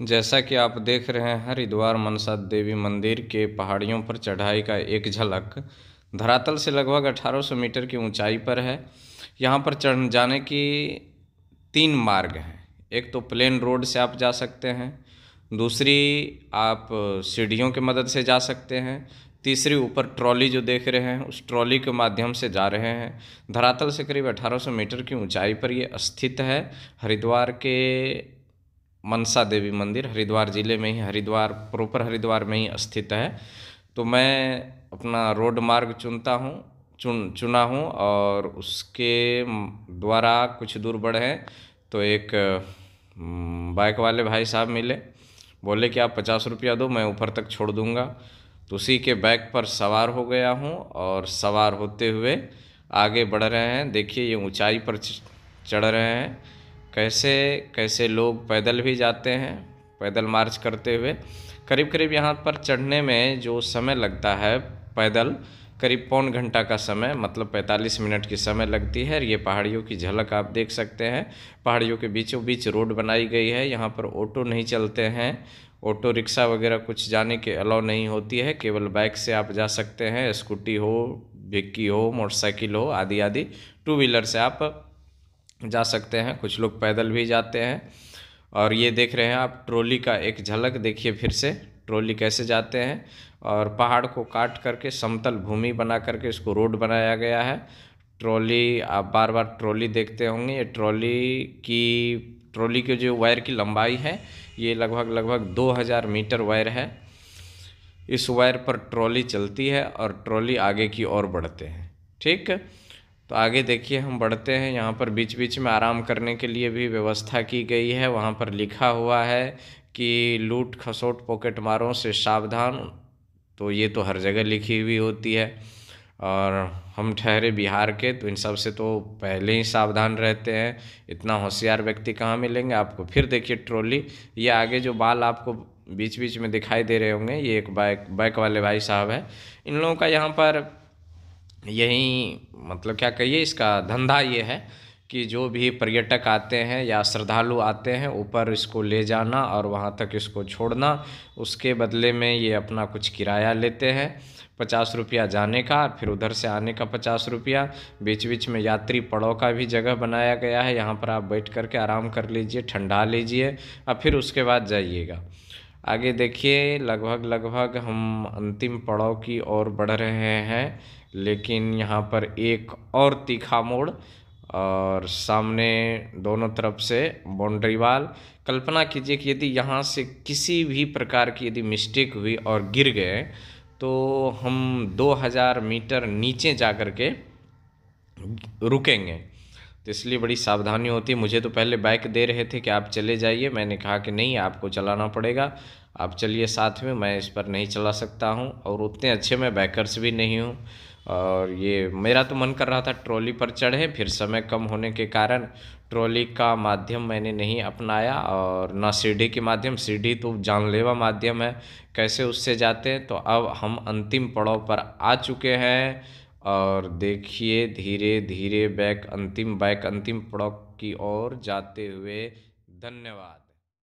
जैसा कि आप देख रहे हैं हरिद्वार मनसा देवी मंदिर के पहाड़ियों पर चढ़ाई का एक झलक धरातल से लगभग 1800 मीटर की ऊंचाई पर है यहाँ पर चढ़ जाने की तीन मार्ग हैं एक तो प्लेन रोड से आप जा सकते हैं दूसरी आप सीढ़ियों के मदद से जा सकते हैं तीसरी ऊपर ट्रॉली जो देख रहे हैं उस ट्रॉली के माध्यम से जा रहे हैं धरातल से करीब 1800 मीटर की ऊंचाई पर ये स्थित है हरिद्वार के मनसा देवी मंदिर हरिद्वार ज़िले में ही हरिद्वार प्रॉपर हरिद्वार में ही स्थित है तो मैं अपना रोड मार्ग चुनता हूँ चुन चुना हूँ और उसके द्वारा कुछ दूर बढ़े तो एक बाइक वाले भाई साहब मिले बोले कि आप पचास रुपया दो मैं ऊपर तक छोड़ दूँगा तो उसी के बैक पर सवार हो गया हूँ और सवार होते हुए आगे बढ़ रहे हैं देखिए ये ऊंचाई पर चढ़ रहे हैं कैसे कैसे लोग पैदल भी जाते हैं पैदल मार्च करते हुए करीब करीब यहाँ पर चढ़ने में जो समय लगता है पैदल करीब पौन घंटा का समय मतलब 45 मिनट की समय लगती है ये पहाड़ियों की झलक आप देख सकते हैं पहाड़ियों के बीचों बीच रोड बनाई गई है यहाँ पर ऑटो नहीं चलते हैं ऑटो रिक्शा वगैरह कुछ जाने के अलाउ नहीं होती है केवल बाइक से आप जा सकते हैं स्कूटी हो भिक्की हो मोटरसाइकिल हो आदि आदि टू व्हीलर से आप जा सकते हैं कुछ लोग पैदल भी जाते हैं और ये देख रहे हैं आप ट्रॉली का एक झलक देखिए फिर से ट्रॉली कैसे जाते हैं और पहाड़ को काट करके समतल भूमि बना करके इसको रोड बनाया गया है ट्रॉली आप बार बार ट्रॉली देखते होंगे ये ट्रॉली की ट्रॉली के जो वायर की लंबाई है ये लगभग लगभग 2000 मीटर वायर है इस वायर पर ट्रॉली चलती है और ट्रॉली आगे की ओर बढ़ते हैं ठीक तो आगे देखिए हम बढ़ते हैं यहाँ पर बीच बीच में आराम करने के लिए भी व्यवस्था की गई है वहाँ पर लिखा हुआ है कि लूट खसोट पॉकेट मारों से सावधान तो ये तो हर जगह लिखी हुई होती है और हम ठहरे बिहार के तो इन सब से तो पहले ही सावधान रहते हैं इतना होशियार व्यक्ति कहाँ मिलेंगे आपको फिर देखिए ट्रॉली ये आगे जो बाल आपको बीच बीच में दिखाई दे रहे होंगे ये एक बाइक बाइक वाले भाई साहब हैं इन लोगों का यहाँ पर यही मतलब क्या कहिए इसका धंधा ये है कि जो भी पर्यटक आते हैं या श्रद्धालु आते हैं ऊपर इसको ले जाना और वहाँ तक इसको छोड़ना उसके बदले में ये अपना कुछ किराया लेते हैं पचास रुपया जाने का फिर उधर से आने का पचास रुपया बीच बीच में यात्री पड़ाव का भी जगह बनाया गया है यहाँ पर आप बैठ करके आराम कर लीजिए ठंडा लीजिए और फिर उसके बाद जाइएगा आगे देखिए लगभग लगभग हम अंतिम पड़ाव की ओर बढ़ रहे हैं लेकिन यहाँ पर एक और तीखा मोड़ और सामने दोनों तरफ से बाउंड्री वाल कल्पना कीजिए कि यदि यहाँ से किसी भी प्रकार की यदि मिस्टेक हुई और गिर गए तो हम 2000 मीटर नीचे जा कर के रुकेंगे तो इसलिए बड़ी सावधानी होती है मुझे तो पहले बाइक दे रहे थे कि आप चले जाइए मैंने कहा कि नहीं आपको चलाना पड़ेगा आप चलिए साथ में मैं इस पर नहीं चला सकता हूँ और उतने अच्छे मैं बाइकर्स भी नहीं हूँ और ये मेरा तो मन कर रहा था ट्रॉली पर चढ़े फिर समय कम होने के कारण ट्रॉली का माध्यम मैंने नहीं अपनाया और ना सीढ़ी के माध्यम सीढ़ी तो जानलेवा माध्यम है कैसे उससे जाते हैं तो अब हम अंतिम पड़ाव पर आ चुके हैं और देखिए धीरे धीरे बैक अंतिम बैक अंतिम प्रोडक्ट की ओर जाते हुए धन्यवाद